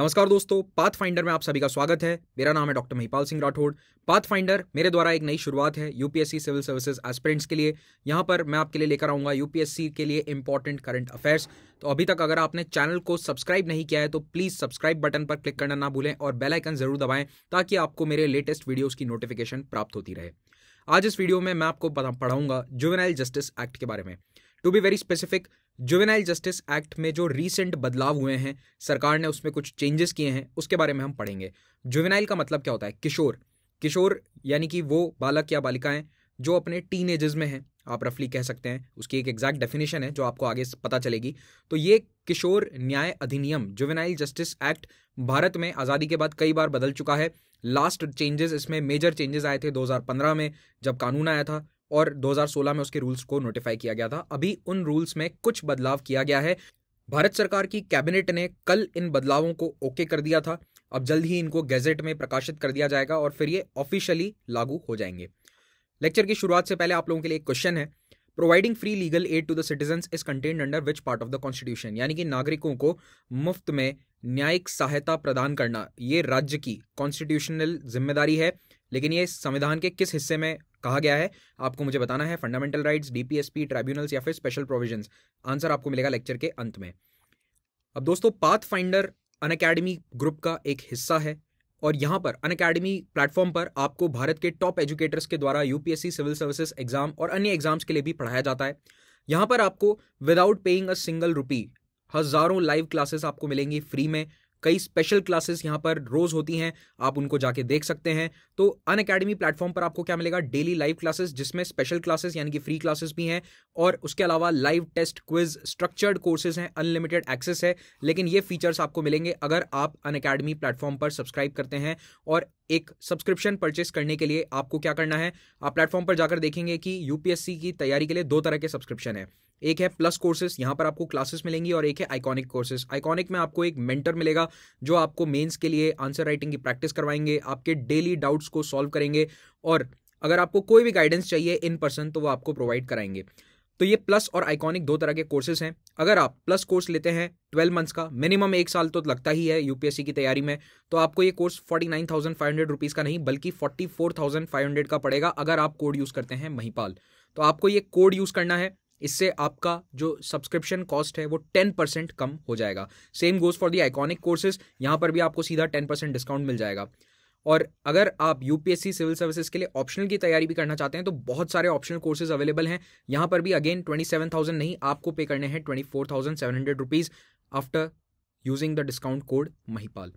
नमस्कार दोस्तों path finder में आप सभी का स्वागत है मेरा नाम है doctor Mahipal Singh Rathore path finder मेरे द्वारा एक नई शुरुआत है यूपीएससी सिविल सर्विसेज एस्पिरेंट्स के लिए यहाँ पर मैं आपके लिए लेकर आऊंगा यूपीएससी के लिए इंपॉर्टेंट करंट अफेयर्स तो अभी तक अगर आपने चैनल को सब्सक्राइब नहीं किया है तो प्लीज़ सब्सक्राइब बटन पर क्लिक करना ना भूलें और बेलाइकन जरूर दबाएं ताकि आपको मेरे लेटेस्ट वीडियोज़ की नोटिफिकेशन प्राप्त होती रहे आज इस वीडियो में मैं आपको पढ़ाऊंगा जुवेनाइल जस्टिस एक्ट के बारे में to be very specific juvenile justice act में जो रीसेंट बदलाव हुए हैं सरकार ने उसमें कुछ चेंजेस किए हैं उसके बारे में हम पढ़ेंगे जुवेनाइल का मतलब क्या होता है किशोर किशोर यानी कि वो बालक या बालिकाएं जो अपने टीन एजेस में हैं आप रफली कह सकते हैं उसकी एक एग्जैक्ट डेफिनेशन है जो आपको आगे पता चलेगी तो ये किशोर न्याय अधिनियम जुवेनाइल जस्टिस एक्ट भारत में आज़ादी के बाद कई बार बदल चुका है लास्ट चेंजेस इसमें मेजर चेंजेस आए थे 2015 में जब कानून आया था और 2016 में उसके रूल्स को नोटिफाई किया गया था अभी उन रूल्स में कुछ बदलाव किया गया है भारत सरकार की कैबिनेट ने कल इन बदलावों को ओके कर दिया था अब जल्द ही इनको गैजेट में प्रकाशित कर दिया जाएगा और फिर ये ऑफिशियली लागू हो जाएंगे लेक्चर की शुरुआत से पहले आप लोगों के लिए एक क्वेश्चन है providing free legal aid to the citizen is contained under which part of the constitution यानी कि नागरिकों को मुफ्त में न्यायिक सहायता प्रदान करना ये राज्य की कॉन्स्टिट्यूशनल जिम्मेदारी है लेकिन ये संविधान के किस हिस्से में कहा गया है आपको मुझे बताना है फंडामेंटल राइट्स डीपीएसपी ट्राइब्यूनल्स या फिर स्पेशल प्रोविजंस आंसर आपको मिलेगा लेक्चर के अंत में अब दोस्तों path finder Unacademy group का एक हिस्सा है और यहाँ पर अन अकेडमी प्लेटफॉर्म पर आपको भारत के टॉप एजुकेटर्स के द्वारा यूपीएससी सिविल सर्विसेज एग्जाम और अन्य एग्जाम्स के लिए भी पढ़ाया जाता है यहाँ पर आपको without paying a single rupee हज़ारों लाइव क्लासेस आपको मिलेंगी फ्री में कई स्पेशल क्लासेस यहाँ पर रोज होती हैं आप उनको जाके देख सकते हैं तो अन अकेडमी प्लेटफॉर्म पर आपको क्या मिलेगा डेली लाइव क्लासेस जिसमें स्पेशल क्लासेस यानी कि फ्री क्लासेस भी हैं और उसके अलावा live test quiz structured courses हैं अनलिमिटेड एक्सेस है लेकिन ये फीचर्स आपको मिलेंगे अगर आप अन अकेडमी प्लेटफॉर्म पर सब्सक्राइब करते हैं और एक सब्सक्रिप्शन परचेस करने के लिए आपको क्या करना है आप प्लेटफॉर्म पर जाकर देखेंगे कि यूपीएससी की तैयारी के लिए दो तरह के सब्सक्रिप्शन है एक है प्लस कोर्सेज यहाँ पर आपको क्लासेस मिलेंगी और एक है आइकॉनिक कोर्सेज आइकॉनिक में आपको एक मेंटर मिलेगा जो आपको मेंस के लिए आंसर राइटिंग की प्रैक्टिस करवाएंगे आपके डेली डाउट्स को सॉल्व करेंगे और अगर आपको कोई भी गाइडेंस चाहिए इन पर्सन तो वो आपको प्रोवाइड कराएंगे तो ये प्लस और आइकॉनिक दो तरह के कोर्सेज हैं अगर आप प्लस कोर्स लेते हैं ट्वेल्व मंथ्स का मिनिमम एक साल तो लगता ही है यूपीएससी की तैयारी में तो आपको ये course forty nine thousand five hundred rupees का नहीं बल्कि forty four thousand five hundred का पड़ेगा अगर आप कोड यूज़ करते हैं महिपाल तो आपको ये कोड यूज़ करना है इससे आपका जो सब्सक्रिप्शन कॉस्ट है वो टेन परसेंट कम हो जाएगा same goes for the iconic courses यहाँ पर भी आपको सीधा टेन परसेंट डिस्काउंट मिल जाएगा और अगर आप यूपीएससी सिविल सर्विसेज के लिए ऑप्शनल की तैयारी भी करना चाहते हैं तो बहुत सारे ऑप्शनल कोर्सेज अवेलेबल हैं यहाँ पर भी अगेन ट्वेंटी सेवन थाउजेंड नहीं आपको पे करने हैं twenty four thousand seven hundred rupees after using the discount code Mahipal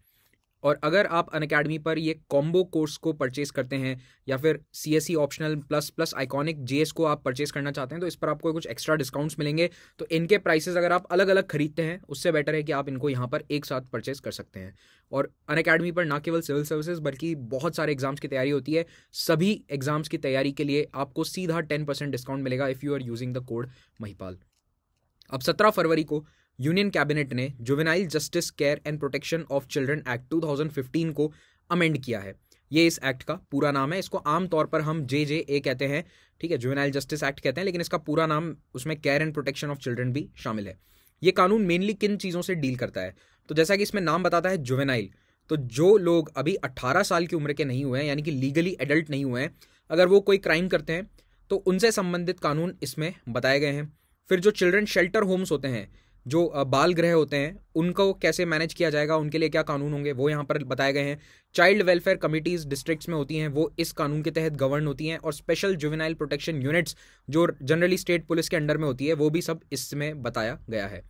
और अगर आप अन अकेडमी पर ये कॉम्बो कोर्स को परचेस करते हैं या फिर C S C optional plus plus iconic J S को आप परचेस करना चाहते हैं तो इस पर आपको कुछ एक्स्ट्रा डिस्काउंट्स मिलेंगे तो इनके प्राइसेस अगर आप अलग अलग खरीदते हैं उससे बेटर है कि आप इनको यहाँ पर एक साथ परचेस कर सकते हैं और अन अकेडमी पर ना केवल सिविल सर्विसेज बल्कि बहुत सारे एग्जाम्स की तैयारी होती है सभी एग्जाम्स की तैयारी के लिए आपको सीधा टेन परसेंट डिस्काउंट मिलेगा if you are using the code Mahipal अब सत्रह फरवरी को यूनियन कैबिनेट ने juvenile justice care and protection of children act 2015 को अमेंड किया है ये इस एक्ट का पूरा नाम है इसको आमतौर पर हम जे जे ए कहते हैं ठीक है जुवेनाइल जस्टिस एक्ट कहते हैं लेकिन इसका पूरा नाम उसमें care and protection of children भी शामिल है ये कानून मेनली किन चीज़ों से डील करता है तो जैसा कि इसमें नाम बताता है जुवेनाइल तो जो लोग अभी 18 साल की उम्र के नहीं हुए हैं यानी कि लीगली एडल्ट नहीं हुए हैं अगर वो कोई क्राइम करते हैं तो उनसे संबंधित कानून इसमें बताए गए हैं फिर जो चिल्ड्रन शेल्टर होम्स होते हैं जो बाल गृह होते हैं उनको कैसे मैनेज किया जाएगा उनके लिए क्या कानून होंगे वो यहाँ पर बताए गए हैं चाइल्ड वेलफेयर कमिटीज़ डिस्ट्रिक्ट्स में होती हैं वो इस कानून के तहत गवर्न होती हैं और स्पेशल जुवेनाइल प्रोटेक्शन यूनिट्स जो जनरली स्टेट पुलिस के अंडर में होती है वो भी सब इसमें बताया गया है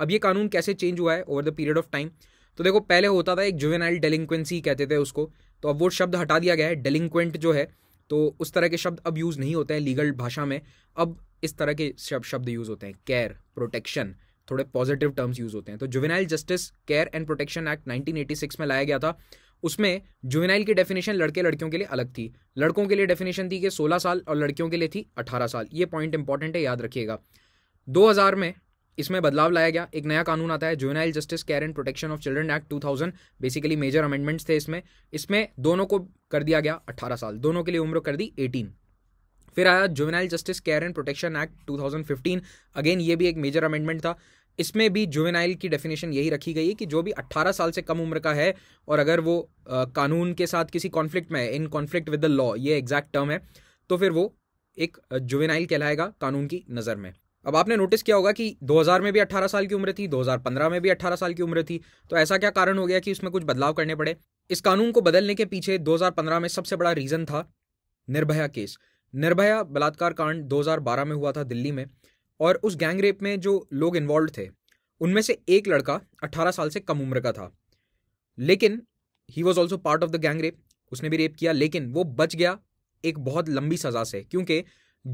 अब ये कानून कैसे चेंज हुआ है over the period of time तो देखो पहले होता था एक जुवेनाइल डेलिंक्वेंसी कहते थे उसको तो अब वो शब्द हटा दिया गया है डेलिंक्वेंट जो है तो उस तरह के शब्द अब यूज़ नहीं होते हैं लीगल भाषा में अब इस तरह के शब्द यूज़ होते हैं केयर प्रोटेक्शन थोड़े पॉजिटिव टर्म्स यूज होते हैं तो juvenile justice care and protection act 1986 में लाया गया था उसमें जुवेनाइल की डेफिनेशन लड़के लड़कियों के लिए अलग थी लड़कों के लिए डेफिनेशन थी कि 16 साल और लड़कियों के लिए थी 18 साल ये पॉइंट इंपॉर्टेंट है याद रखिएगा 2000 में इसमें बदलाव लाया गया एक नया कानून आता है juvenile justice care and protection of children act 2000 basically major amendments थे इसमें इसमें दोनों को कर दिया गया 18 साल दोनों के लिए उम्र कर दी 18 फिर आया juvenile justice care and protection act 2015 again ये भी एक मेजर अमेंडमेंट था इसमें भी जुवेनाइल की डेफिनेशन यही रखी गई है कि जो भी 18 साल से कम उम्र का है और अगर वो आ, कानून के साथ किसी कॉन्फ्लिक्ट में है in conflict with the law ये एग्जैक्ट टर्म है तो फिर वो एक जुवेनाइल कहलाएगा कानून की नज़र में अब आपने नोटिस किया होगा कि 2000 में भी 18 साल की उम्र थी 2015 में भी 18 साल की उम्र थी तो ऐसा क्या कारण हो गया कि उसमें कुछ बदलाव करने पड़े इस कानून को बदलने के पीछे 2015 में सबसे बड़ा रीज़न था निर्भया केस निर्भया बलात्कार कांड 2012 में हुआ था दिल्ली में और उस गैंग रेप में जो लोग इन्वॉल्व थे उनमें से एक लड़का 18 साल से कम उम्र का था लेकिन he was also part of the gang rape उसने भी रेप किया लेकिन वो बच गया एक बहुत लंबी सज़ा से क्योंकि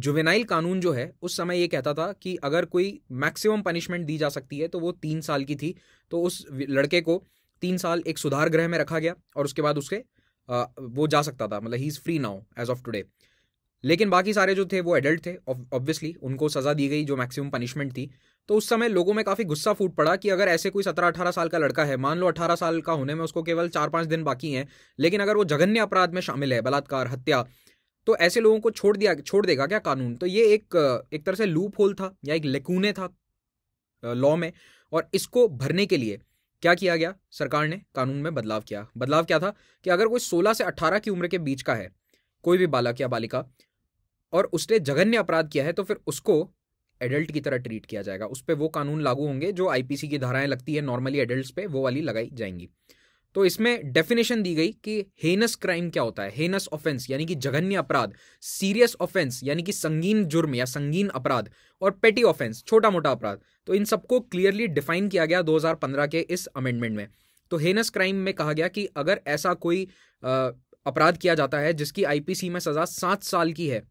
जुवेनाइल कानून जो है उस समय ये कहता था कि अगर कोई मैक्सिमम पनिशमेंट दी जा सकती है तो वो तीन साल की थी तो उस लड़के को तीन साल एक सुधार गृह में रखा गया और उसके बाद उसके आ, वो जा सकता था मतलब he is free now as of today लेकिन बाकी सारे जो थे वो एडल्ट थे ऑब्वियसली उनको सज़ा दी गई जो मैक्सिमम पनिशमेंट थी तो उस समय लोगों में काफ़ी गुस्सा फूट पड़ा कि अगर ऐसे कोई सत्रह अठारह साल का लड़का है मान लो अठारह साल का होने में उसको केवल चार पांच दिन बाकी हैं लेकिन अगर वो जघन्य अपराध में शामिल है बलात्कार हत्या तो ऐसे लोगों को छोड़ दिया छोड़ देगा क्या कानून तो ये एक एक तरह से लूप होल था या एक लेकूने था लॉ में और इसको भरने के लिए क्या किया गया सरकार ने कानून में बदलाव किया बदलाव क्या था कि अगर कोई 16 से 18 की उम्र के बीच का है कोई भी बालक या बालिका और उसने जघन्य अपराध किया है तो फिर उसको एडल्ट की तरह ट्रीट किया जाएगा उस पर वो कानून लागू होंगे जो आईपीसी की धाराएं लगती है नॉर्मली एडल्ट पे वो वाली लगाई जाएंगी तो इसमें डेफिनेशन दी गई कि हेनस क्राइम क्या होता है हेनस ऑफेंस यानी कि जघन्य अपराध सीरियस ऑफेंस यानी कि संगीन जुर्म या संगीन अपराध और पेटी ऑफेंस छोटा मोटा अपराध तो इन सबको क्लियरली डिफाइन किया गया 2015 के इस अमेंडमेंट में तो हेनस क्राइम में कहा गया कि अगर ऐसा कोई अपराध किया जाता है जिसकी आईपीसी में सजा सात साल की है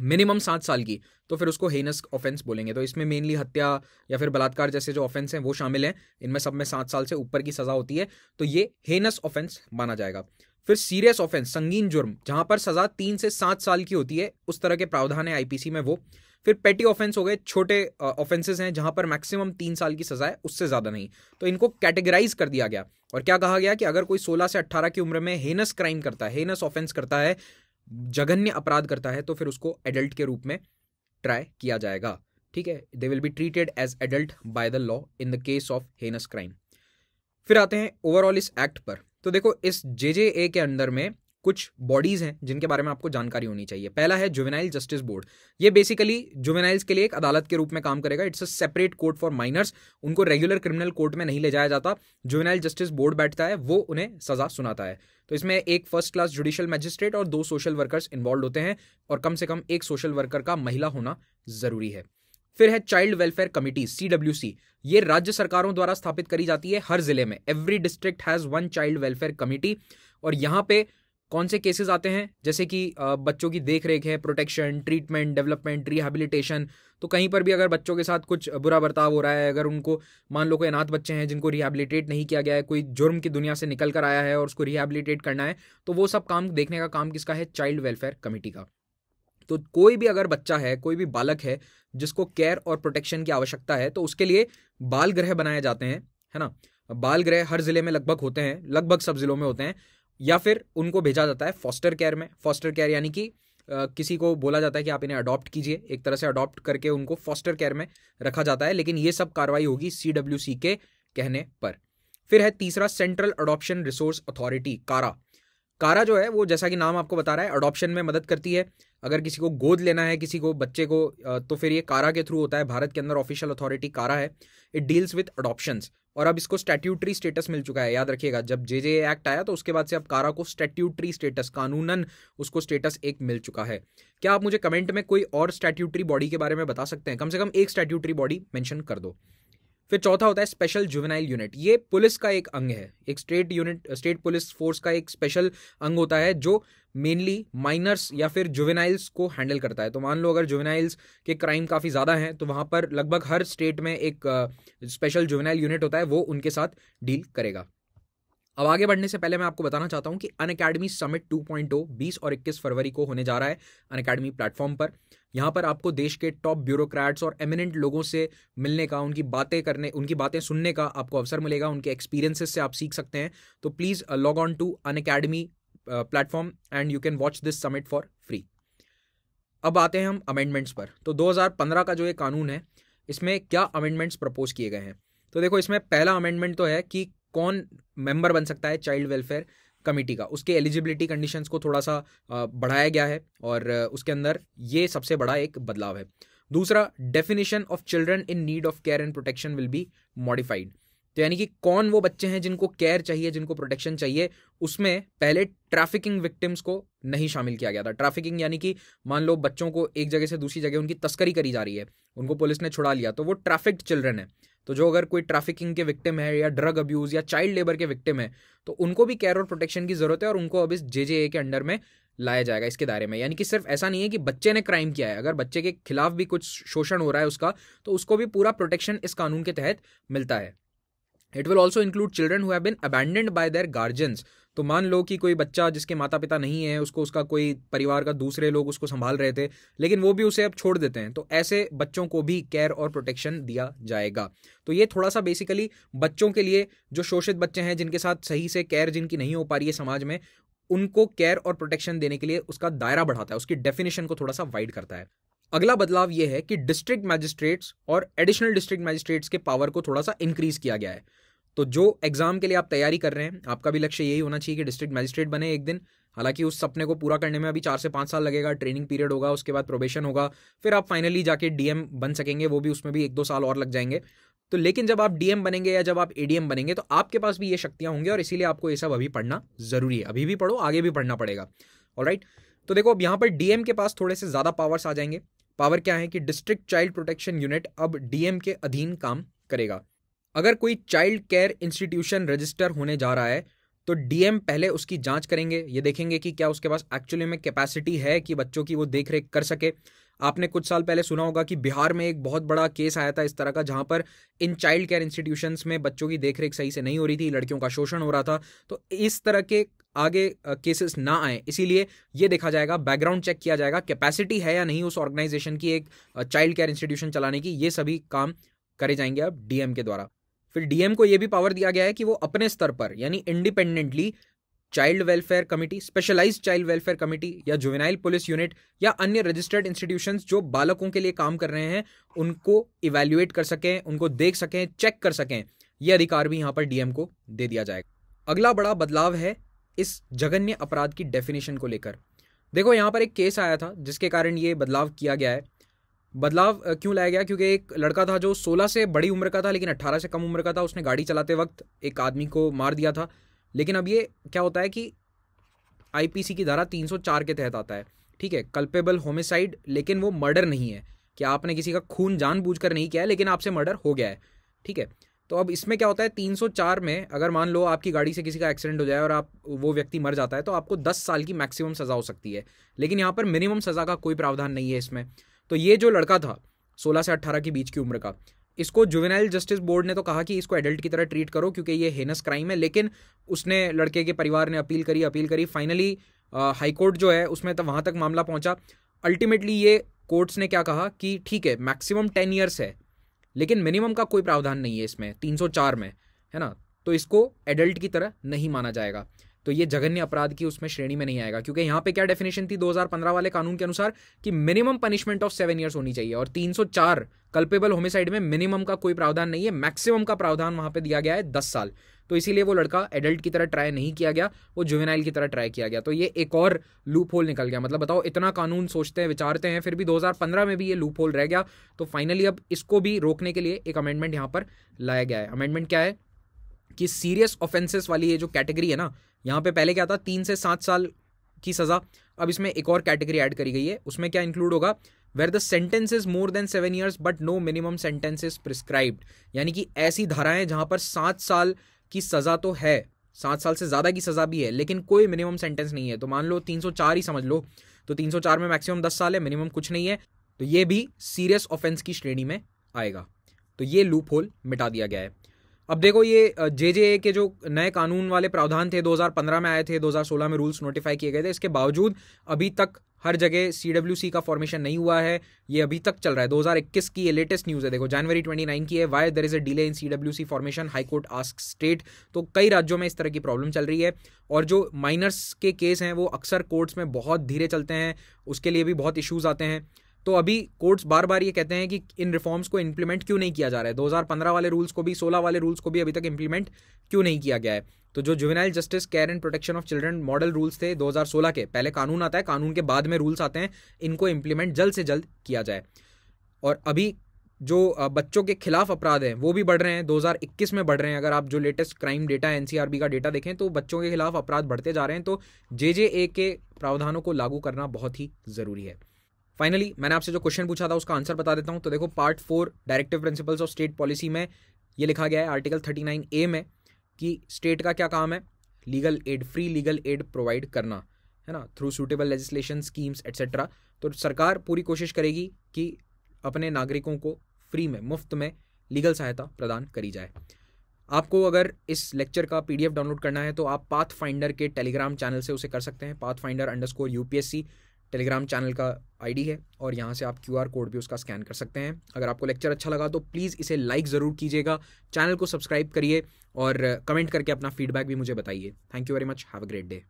मिनिमम सात साल की तो फिर उसको हेनस ऑफेंस बोलेंगे तो इसमें मेनली हत्या या फिर बलात्कार जैसे जो ऑफेंस हैं वो शामिल हैं इनमें सब में सात साल से ऊपर की सज़ा होती है तो ये हेनस ऑफेंस माना जाएगा फिर सीरियस ऑफेंस संगीन जुर्म जहां पर सज़ा तीन से सात साल की होती है उस तरह के प्रावधान है आईपीसी में वो फिर पेटी ऑफेंस हो गए छोटे ऑफेंसेस हैं जहां पर मैक्सिमम तीन साल की सज़ा है उससे ज़्यादा नहीं तो इनको कैटेगराइज कर दिया गया और क्या कहा गया कि अगर कोई 16 से 18 की उम्र में हेनस क्राइम करता है हेनस ऑफेंस करता है जघन्य अपराध करता है तो फिर उसको एडल्ट के रूप में ट्राई किया जाएगा ठीक है they will be treated as adult by the law in the case of heinous crime फिर आते हैं ओवरऑल इस एक्ट पर तो देखो इस जे के अंदर में कुछ बॉडीज़ हैं जिनके बारे में आपको जानकारी होनी चाहिए पहला है जुवेनाइल जस्टिस बोर्ड ये बेसिकली जुवेनाइल्स के लिए एक अदालत के रूप में काम करेगा it's a separate court for minors उनको रेगुलर क्रिमिनल कोर्ट में नहीं ले जाया जाता जुवेनाइल जस्टिस बोर्ड बैठता है वो उन्हें सजा सुनाता है तो इसमें एक फर्स्ट क्लास जुडिशियल मैजिस्ट्रेट और दो सोशल वर्कर्स इन्वॉल्व होते हैं और कम से कम एक सोशल वर्कर का महिला होना जरूरी है फिर है चाइल्ड वेलफेयर कमिटी सी ये राज्य सरकारों द्वारा स्थापित करी जाती है हर जिले में every district has one child welfare committee और यहाँ पे कौन से केसेस आते हैं जैसे कि बच्चों की देख रेख है प्रोटेक्शन ट्रीटमेंट डेवलपमेंट रिहेबिलिटेशन तो कहीं पर भी अगर बच्चों के साथ कुछ बुरा बर्ताव हो रहा है अगर उनको मान लो कोई अनाथ बच्चे हैं जिनको रिहेबिलिटेट नहीं किया गया है कोई जुर्म की दुनिया से निकल कर आया है और उसको रिहेबिलिटेट करना है तो वो सब काम देखने का काम किसका है चाइल्ड वेलफेयर कमेटी का तो कोई भी अगर बच्चा है कोई भी बालक है जिसको केयर और प्रोटेक्शन की आवश्यकता है तो उसके लिए बाल गृह बनाए जाते हैं है ना बाल गृह हर जिले में लगभग होते हैं लगभग सब जिलों में होते हैं या फिर उनको भेजा जाता है फॉस्टर केयर में फॉस्टर केयर यानी कि किसी को बोला जाता है कि आप इन्हें अडॉप्ट कीजिए एक तरह से अडॉप्ट करके उनको फॉस्टर केयर में रखा जाता है लेकिन ये सब कार्रवाई होगी सी डब्ल्यू सी के कहने पर फिर है तीसरा सेंट्रल अडॉप्शन रिसोर्स अथॉरिटी कारा कारा जो है वो जैसा कि नाम आपको बता रहा है अडॉप्शन में मदद करती है अगर किसी को गोद लेना है किसी को बच्चे को तो फिर ये कारा के थ्रू होता है भारत के अंदर ऑफिशियल अथॉरिटी कारा है इट डील्स विथ अडॉप्शंस और अब इसको स्टैट्यूटरी स्टेटस मिल चुका है याद रखिएगा जब जे जे एक्ट आया तो उसके बाद से अब कारा को स्टैट्यूटरी स्टेटस कानूनन उसको स्टेटस एक मिल चुका है क्या आप मुझे कमेंट में कोई और स्टैट्यूटरी बॉडी के बारे में बता सकते हैं कम से कम एक स्टैट्यूटरी बॉडी मैंशन कर दो फिर चौथा होता है स्पेशल जुवेनाइल यूनिट ये पुलिस का एक अंग है एक state unit state police force का एक स्पेशल अंग होता है जो मेनली माइनर्स या फिर जुवेनाइल्स को हैंडल करता है तो मान लो अगर जुवेनाइल्स के क्राइम काफ़ी ज़्यादा हैं तो वहाँ पर लगभग हर स्टेट में एक स्पेशल जुवेनाइल यूनिट होता है वो उनके साथ डील करेगा अब आगे बढ़ने से पहले मैं आपको बताना चाहता हूँ कि Unacademy summit two point और 21 फरवरी को होने जा रहा है अन अकेडमी प्लेटफॉर्म पर यहाँ पर आपको देश के टॉप ब्यूरोक्रेट्स और एमिनेंट लोगों से मिलने का उनकी बातें करने उनकी बातें सुनने का आपको अवसर मिलेगा उनके एक्सपीरियंसेस से आप सीख सकते हैं तो please log on to Unacademy platform and you can watch this summit for free अब आते हैं हम अमेंडमेंट्स पर तो 2015 का जो ये कानून है इसमें क्या अमेंडमेंट्स प्रपोज किए गए हैं तो देखो इसमें पहला अमेंडमेंट तो है कि कौन मेंबर बन सकता है चाइल्ड वेलफेयर कमेटी का उसके एलिजिबिलिटी कंडीशंस को थोड़ा सा बढ़ाया गया है और उसके अंदर ये सबसे बड़ा एक बदलाव है दूसरा definition of children in need of care and protection will be modified तो यानी कि कौन वो बच्चे हैं जिनको केयर चाहिए जिनको प्रोटेक्शन चाहिए उसमें पहले ट्रैफिकिंग विक्टिम्स को नहीं शामिल किया गया था ट्रैफिकिंग यानी कि मान लो बच्चों को एक जगह से दूसरी जगह उनकी तस्करी करी जा रही है उनको पुलिस ने छुड़ा लिया तो वो ट्रैफिक्ड चिल्ड्रन है तो जो अगर कोई ट्रैफिकिंग के विक्टिम है या ड्रग अब्यूज़ या चाइल्ड लेबर के विक्टिम है तो उनको भी केयर और प्रोटेक्शन की ज़रूरत है और उनको अब इस जे जे ए के अंडर में लाया जाएगा इसके दायरे में यानी कि सिर्फ ऐसा नहीं है कि बच्चे ने क्राइम किया है अगर बच्चे के खिलाफ भी कुछ शोषण हो रहा है उसका तो उसको भी पूरा प्रोटेक्शन इस कानून के तहत मिलता है it will also include children who been abandoned by their guardians तो मान लो कि कोई बच्चा जिसके माता पिता नहीं है उसको उसका कोई परिवार का दूसरे लोग उसको संभाल रहे थे लेकिन वो भी उसे अब छोड़ देते हैं तो ऐसे बच्चों को भी केयर और प्रोटेक्शन दिया जाएगा तो ये थोड़ा सा बेसिकली बच्चों के लिए जो शोषित बच्चे हैं जिनके साथ सही से केयर जिनकी नहीं हो पा रही है समाज में उनको केयर और प्रोटेक्शन देने के लिए उसका दायरा बढ़ाता है उसकी डेफिनेशन को थोड़ा सा वाइड करता है अगला बदलाव यह है कि डिस्ट्रिक्ट मैजिस्ट्रेट्स और एडिशनल डिस्ट्रिक्ट मैजिस्ट्रेट्स के पावर को थोड़ा सा इंक्रीज किया गया है तो जो एग्ज़ाम के लिए आप तैयारी कर रहे हैं आपका भी लक्ष्य यही होना चाहिए कि डिस्ट्रिक्ट मैजिस्ट्रेट बने एक दिन हालांकि उस सपने को पूरा करने में अभी चार से पाँच साल लगेगा ट्रेनिंग पीरियड होगा उसके बाद प्रोबेशन होगा फिर आप फाइनली जाके डीएम बन सकेंगे वो भी उसमें भी एक दो साल और लग जाएंगे तो लेकिन जब आप डीएम बनेंगे या जब आप एडीएम बनेंगे तो आपके पास भी ये शक्तियाँ होंगी और इसीलिए आपको ये सब अभी पढ़ना ज़रूरी है अभी भी पढ़ो आगे भी पढ़ना पड़ेगा और तो देखो अब यहाँ पर डीएम के पास थोड़े से ज़्यादा पावर्स आ जाएंगे पावर क्या है कि डिस्ट्रिक्ट चाइल्ड प्रोटेक्शन यूनिट अब डीएम के अधीन काम करेगा अगर कोई चाइल्ड केयर इंस्टीट्यूशन रजिस्टर होने जा रहा है तो डीएम पहले उसकी जांच करेंगे ये देखेंगे कि क्या उसके पास एक्चुअली में कैपेसिटी है कि बच्चों की वो देख रेख कर सके आपने कुछ साल पहले सुना होगा कि बिहार में एक बहुत बड़ा केस आया था इस तरह का जहां पर इन चाइल्ड केयर इंस्टीट्यूशंस में बच्चों की देखरेख सही से नहीं हो रही थी लड़कियों का शोषण हो रहा था तो इस तरह के आगे केसेस ना आए इसीलिए ये देखा जाएगा बैकग्राउंड चेक किया जाएगा कैपेसिटी है या नहीं उस ऑर्गेनाइजेशन की एक चाइल्ड केयर इंस्टीट्यूशन चलाने की ये सभी काम करे जाएंगे अब डीएम के द्वारा फिर डीएम को यह भी पावर दिया गया है कि वो अपने स्तर पर यानी independently child welfare committee specialise child welfare committee या जुवेनाइल पुलिस यूनिट या अन्य रजिस्टर्ड इंस्टीट्यूशन जो बालकों के लिए काम कर रहे हैं उनको इवेल्युएट कर सकें उनको देख सकें चेक कर सकें ये अधिकार भी यहाँ पर डीएम को दे दिया जाएगा अगला बड़ा बदलाव है इस जघन्य अपराध की डेफिनेशन को लेकर देखो यहाँ पर एक केस आया था जिसके कारण ये बदलाव किया गया है बदलाव क्यों लाया गया क्योंकि एक लड़का था जो 16 से बड़ी उम्र का था लेकिन 18 से कम उम्र का था उसने गाड़ी चलाते वक्त एक आदमी को मार दिया था लेकिन अब ये क्या होता है कि आईपीसी की धारा 304 के तहत आता है ठीक है कल्पेबल होमिसाइड लेकिन वो मर्डर नहीं है कि आपने किसी का खून जान नहीं किया है लेकिन आपसे मर्डर हो गया है ठीक है तो अब इसमें क्या होता है 304 में अगर मान लो आपकी गाड़ी से किसी का एक्सीडेंट हो जाए और आप वो व्यक्ति मर जाता है तो आपको 10 साल की मैक्सिमम सज़ा हो सकती है लेकिन यहाँ पर मिनिमम सज़ा का कोई प्रावधान नहीं है इसमें तो ये जो लड़का था सोलह से अट्ठारह के बीच की उम्र का इसको जुवेनाइल जस्टिस बोर्ड ने तो कहा कि इसको एडल्ट की तरह ट्रीट करो क्योंकि ये हेनस क्राइम है लेकिन उसने लड़के के परिवार ने अपील करी अपील करी फाइनली हाईकोर्ट जो है उसमें तो वहाँ तक मामला पहुँचा अल्टीमेटली ये कोर्ट्स ने क्या कहा कि ठीक है मैक्सिमम टेन ईयर्स है लेकिन मिनिमम का कोई प्रावधान नहीं है इसमें तीन में है ना तो इसको एडल्ट की तरह नहीं माना जाएगा तो ये जघन्य अपराध की उसमें श्रेणी में नहीं आएगा क्योंकि यहाँ पे क्या डेफिनेशन थी 2015 वाले कानून के अनुसार कि minimum punishment of seven years होनी चाहिए और 304 कल्पेबल होमिसाइड में मिनिमम का कोई प्रावधान नहीं है मैक्सिमम का प्रावधान वहां पे दिया गया है दस साल तो इसीलिए वो लड़का एडल्ट की तरह ट्राई नहीं किया गया वो जुवेनाइल की तरह ट्राई किया गया तो ये एक और लूप होल निकल गया मतलब बताओ इतना कानून सोचते हैं विचारते हैं फिर भी 2015 में भी ये लूप होल रह गया तो फाइनली अब इसको भी रोकने के लिए एक अमेंडमेंट यहां पर लाया गया है अमेंडमेंट क्या है कि सीरियस ऑफेंसेस वाली ये जो कैटेगरी है ना यहाँ पे पहले क्या था तीन से सात साल की सज़ा अब इसमें एक और कैटेगरी ऐड करी गई है उसमें क्या इंक्लूड होगा where the sentence is more than seven years but no minimum sentence is prescribed यानी कि ऐसी धाराएं जहाँ पर सात साल की सज़ा तो है सात साल से ज़्यादा की सज़ा भी है लेकिन कोई मिनिमम सेंटेंस नहीं है तो मान लो तीन सौ चार ही समझ लो तो तीन सौ चार में मैक्सिमम दस साल है मिनिमम कुछ नहीं है तो ये भी सीरियस ऑफेंस की श्रेणी में आएगा तो ये लूप होल मिटा दिया गया है अब देखो ये जे जे ए के जो नए कानून वाले प्रावधान थे 2015 में आए थे 2016 में रूल्स नोटिफाई किए गए थे इसके बावजूद अभी तक हर जगह सी डब्ल्यू सी का फॉर्मेशन नहीं हुआ है ये अभी तक चल रहा है 2021 की ये लेटेस्ट न्यूज़ है देखो जनवरी 29 की है why there is a delay in C formation high court ask state तो कई राज्यों में इस तरह की प्रॉब्लम चल रही है और जो माइनर्स के केस हैं वो अक्सर कोर्ट्स में बहुत धीरे चलते हैं उसके लिए भी बहुत इशूज़ आते हैं तो अभी कोर्ट्स बार बार ये कहते हैं कि इन रिफॉर्म्स को इम्प्लीमेंट क्यों नहीं किया जा रहा है दो वाले रूल्स को भी सोलह वाले रूल्स को भी अभी तक इम्प्लीमेंट क्यों नहीं किया गया है तो जो juvenile justice care and protection of children model rules थे 2016 के पहले कानून आता है कानून के बाद में रूल्स आते हैं इनको इम्प्लीमेंट जल्द से जल्द किया जाए और अभी जो बच्चों के खिलाफ अपराध हैं वो भी बढ़ रहे हैं 2021 में बढ़ रहे हैं अगर आप जो लेटेस्ट क्राइम डेटा एन का डेटा देखें तो बच्चों के खिलाफ अपराध बढ़ते जा रहे हैं तो जे के प्रावधानों को लागू करना बहुत ही ज़रूरी है फाइनली मैंने आपसे जो क्वेश्चन पूछा था उसका आंसर बता देता हूँ तो देखो part four directive principles of state policy में ये लिखा गया है आर्टिकल थर्टी नाइन ए में कि स्टेट का क्या काम है legal aid free legal aid provide करना है ना through suitable legislation schemes etcetera तो सरकार पूरी कोशिश करेगी कि अपने नागरिकों को फ्री में मुफ्त में लीगल सहायता प्रदान करी जाए आपको अगर इस लेक्चर का पीडीएफ डाउनलोड करना है तो आप पाथ फाइंडर के टेलीग्राम चैनल से उसे कर सकते हैं path finder underscore UPSC telegram channel का आईडी है और यहाँ से आप क्यूआर कोड भी उसका स्कैन कर सकते हैं अगर आपको लेक्चर अच्छा लगा तो प्लीज़ इसे लाइक ज़रूर कीजिएगा चैनल को सब्सक्राइब करिए और कमेंट करके अपना फीडबैक भी मुझे बताइए thank you very much have a great day